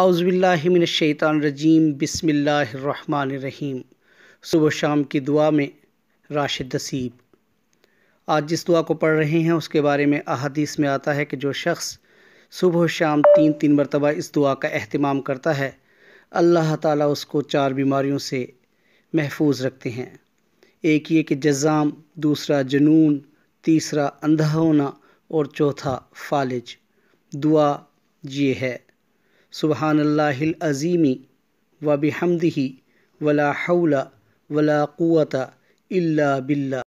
आउज़बिल्लिमिनशैतानरजीम बसमीम सुबह शाम की दुआ में राशिद नसीब आज जिस दुआ को पढ़ रहे हैं उसके बारे में अहादीस में आता है कि जो शख्स सुबह शाम तीन तीन मरतबा इस दुआ का अहतमाम करता है अल्लाह ताला उसको चार बीमारियों से महफूज रखते हैं एक ये कि जज़ाम दूसरा जुनून तीसरा अंधा होना और चौथा फालिज दुआ ये है سبحان الله العظيم وبحمده ولا حول ولا قوة إلا بالله